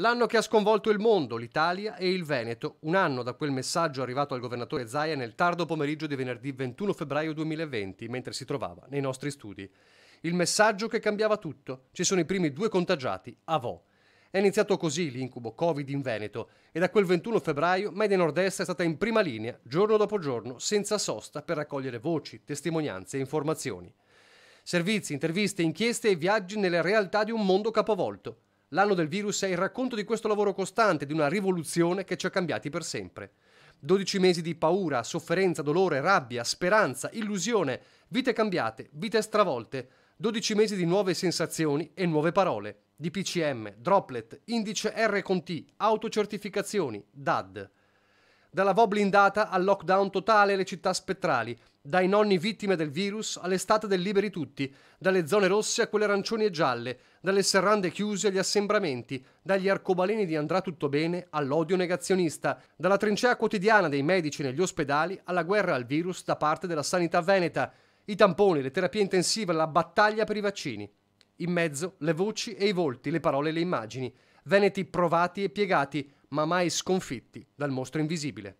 L'anno che ha sconvolto il mondo, l'Italia e il Veneto, un anno da quel messaggio arrivato al governatore Zaia nel tardo pomeriggio di venerdì 21 febbraio 2020, mentre si trovava nei nostri studi. Il messaggio che cambiava tutto. Ci sono i primi due contagiati, a Vo. È iniziato così l'incubo Covid in Veneto e da quel 21 febbraio Media Nord-Est è stata in prima linea, giorno dopo giorno, senza sosta per raccogliere voci, testimonianze e informazioni. Servizi, interviste, inchieste e viaggi nelle realtà di un mondo capovolto. L'anno del virus è il racconto di questo lavoro costante, di una rivoluzione che ci ha cambiati per sempre. 12 mesi di paura, sofferenza, dolore, rabbia, speranza, illusione, vite cambiate, vite stravolte, 12 mesi di nuove sensazioni e nuove parole, DPCM, droplet, indice R con T, autocertificazioni, DAD dalla VO blindata al lockdown totale alle città spettrali, dai nonni vittime del virus all'estate del liberi tutti, dalle zone rosse a quelle arancioni e gialle, dalle serrande chiuse agli assembramenti, dagli arcobaleni di andrà tutto bene all'odio negazionista, dalla trincea quotidiana dei medici negli ospedali alla guerra al virus da parte della sanità veneta, i tamponi, le terapie intensive, la battaglia per i vaccini. In mezzo le voci e i volti, le parole e le immagini, veneti provati e piegati, ma mai sconfitti dal mostro invisibile.